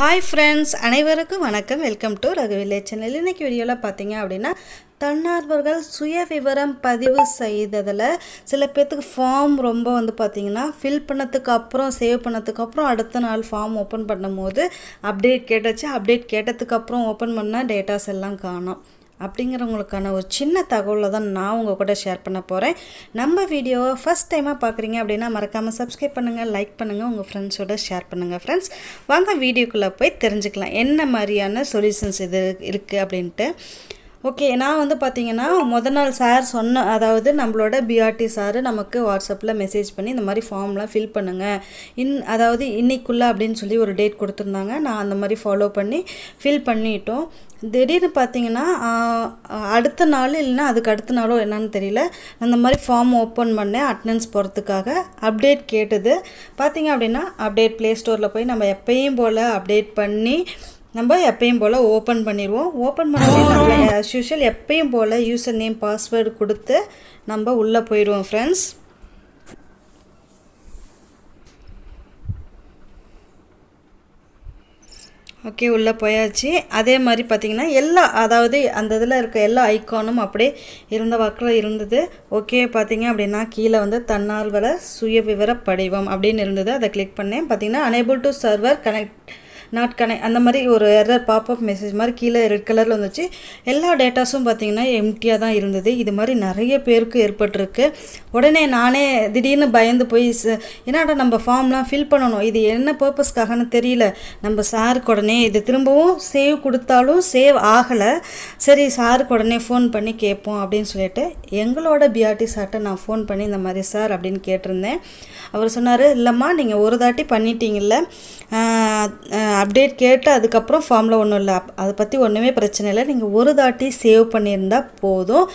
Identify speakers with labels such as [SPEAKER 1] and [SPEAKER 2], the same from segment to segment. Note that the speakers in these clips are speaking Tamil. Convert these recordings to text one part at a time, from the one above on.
[SPEAKER 1] ஹாய் ஃப்ரெண்ட்ஸ் அனைவருக்கும் வணக்கம் welcome to Raghu village channel இன்றைக்கி வீடியோவில் பார்த்தீங்க அப்படின்னா தன்னார்வர்கள் சுய விவரம் பதிவு செய்ததில் சில பேர்த்துக்கு ஃபார்ம் ரொம்ப வந்து பார்த்திங்கன்னா ஃபில் பண்ணதுக்கு அப்புறம் சேவ் பண்ணதுக்கப்புறம் அடுத்த நாள் ஃபார்ம் ஓப்பன் பண்ணும்போது அப்டேட் கேட்டாச்சு அப்டேட் கேட்டதுக்கப்புறம் ஓப்பன் பண்ணால் டேட்டாஸ் எல்லாம் காணும் அப்படிங்கிறவங்களுக்கான ஒரு சின்ன தகவலை தான் நான் உங்கள் கூட ஷேர் பண்ண போகிறேன் நம்ம வீடியோவை ஃபஸ்ட் டைமாக பார்க்குறீங்க அப்படின்னா மறக்காமல் சப்ஸ்கிரைப் பண்ணுங்கள் லைக் பண்ணுங்கள் உங்கள் ஃப்ரெண்ட்ஸோட ஷேர் பண்ணுங்கள் ஃப்ரெண்ட்ஸ் வாங்க வீடியோக்குள்ளே போய் தெரிஞ்சுக்கலாம் என்ன மாதிரியான சொல்யூஷன்ஸ் இது இருக்குது அப்படின்ட்டு ஓகே நான் வந்து பார்த்தீங்கன்னா முத நாள் சார் சொன்ன அதாவது நம்மளோட பிஆர்டி சார் நமக்கு வாட்ஸ்அப்பில் மெசேஜ் பண்ணி இந்த மாதிரி ஃபார்ம்லாம் ஃபில் பண்ணுங்கள் இன் அதாவது இன்னைக்குள்ளே அப்படின்னு சொல்லி ஒரு டேட் கொடுத்துருந்தாங்க நான் அந்த மாதிரி ஃபாலோ பண்ணி ஃபில் பண்ணிட்டோம் திடீர்னு பார்த்தீங்கன்னா அடுத்த நாள் இல்லைன்னா அதுக்கு அடுத்த நாளோ என்னன்னு தெரியல அந்த மாதிரி ஃபார்ம் ஓப்பன் பண்ணேன் அட்டனன்ஸ் போகிறதுக்காக அப்டேட் கேட்டது பார்த்தீங்க அப்படின்னா அப்டேட் ப்ளே ஸ்டோரில் போய் நம்ம எப்பயும் போல் அப்டேட் பண்ணி நம்ம எப்பயும் போல் ஓப்பன் பண்ணிடுவோம் ஓப்பன் பண்ணி ஆஸ் யூஷுவல் எப்பயும் போல் யூசர் நேம் பாஸ்வேர்டு கொடுத்து நம்ம உள்ளே போயிடுவோம் ஃப்ரெண்ட்ஸ் ஓகே உள்ளே போயாச்சு அதே மாதிரி பார்த்திங்கன்னா எல்லா அதாவது அந்த இதில் இருக்க எல்லா ஐக்கானும் அப்படியே இருந்த வாக்கில் இருந்தது ஓகே பார்த்திங்க அப்படின்னா கீழே வந்து தன்னார்வல சுய விவர படிவம் அப்படின்னு இருந்தது அதை கிளிக் பண்ணேன் பார்த்திங்கன்னா unable to server connect not connect அந்த மாதிரி ஒரு எரர் பாப்அப் மெசேஜ் மாதிரி கீழே ரெட் கலரில் வந்துச்சு எல்லா டேட்டாஸும் பார்த்தீங்கன்னா எம்டியாக தான் இருந்தது இது மாதிரி நிறைய பேருக்கு ஏற்பட்டிருக்கு உடனே நானே திடீர்னு பயந்து போய் என்னடா நம்ம ஃபார்ம்லாம் ஃபில் பண்ணணும் இது என்ன பர்பஸ்க்காகன்னு தெரியல நம்ம சாருக்கு உடனே இது திரும்பவும் சேவ் கொடுத்தாலும் சேவ் ஆகலை சரி சாருக்கு உடனே ஃபோன் பண்ணி கேட்போம் அப்படின்னு சொல்லிட்டு எங்களோட பிஆர்டி சார்கிட்ட நான் ஃபோன் பண்ணி இந்த மாதிரி சார் அப்படின்னு கேட்டிருந்தேன் அவர் சொன்னார் இல்லைம்மா நீங்கள் ஒரு தாட்டி பண்ணிட்டீங்கல்ல அப்டேட் கேட்டு அதுக்கப்புறம் ஃபார்மில் ஒன்றும் இல்லை அதை பற்றி ஒன்றுமே பிரச்சனை இல்லை நீங்கள் ஒரு தாட்டி சேவ் பண்ணியிருந்தால் போதும்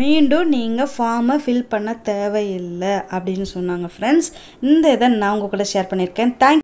[SPEAKER 1] மீண்டும் நீங்கள் ஃபார்மை ஃபில் பண்ண தேவையில்லை அப்படின்னு சொன்னாங்க ஃப்ரெண்ட்ஸ் இந்த இதை நான் உங்கள் கூட ஷேர் பண்ணியிருக்கேன் தேங்க்